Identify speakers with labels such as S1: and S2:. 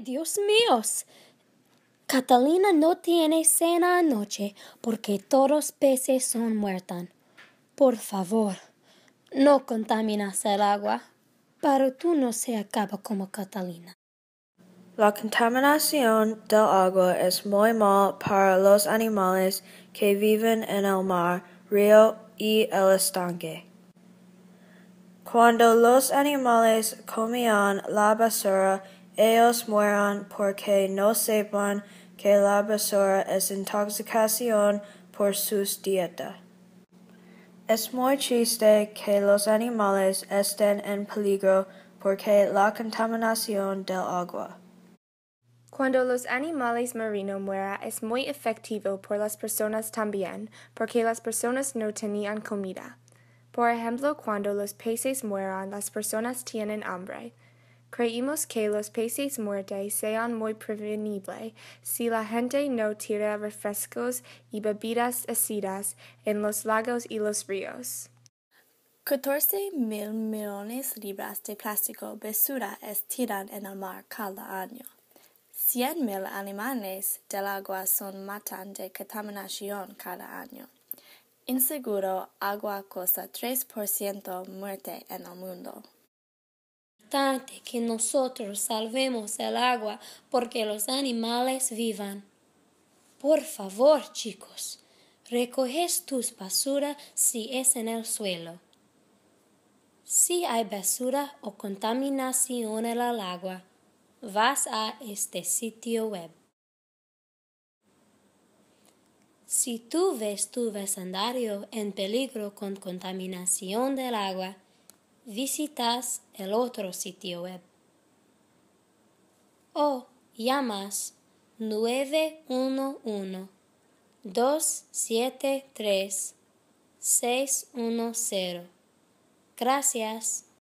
S1: Dios míos! Catalina no tiene cena anoche porque todos peces son muertos. Por favor, no contaminas el agua, pero tú no se acaba como Catalina.
S2: La contaminación del agua es muy mal para los animales que viven en el mar, río y el estanque. Cuando los animales comían la basura ellos mueran, porque no sepan que la basura es intoxicación por sus dieta. Es muy chiste que los animales estén en peligro porque la contaminación del agua.
S3: Cuando los animales marinos mueran es muy efectivo por las personas también, porque las personas no tenían comida. Por ejemplo, cuando los peces mueran, las personas tienen hambre. Creímos que los peces muertos sean muy prevenibles si la gente no tira refrescos y bebidas ácidas en los lagos y los ríos. 14 mil millones de libras de plástico basura es
S4: tiran en el mar cada año. Cien mil animales del agua son matan de contaminación cada año. Inseguro agua por
S1: 3% muerte en el mundo que nosotros salvemos el agua porque los animales vivan. Por favor, chicos, recoges tus basura si es en el suelo. Si hay basura o contaminación en el agua, vas a este sitio web. Si tú ves tu vecindario en peligro con contaminación del agua, visitas el otro sitio web o llamas 911 273 610. Gracias.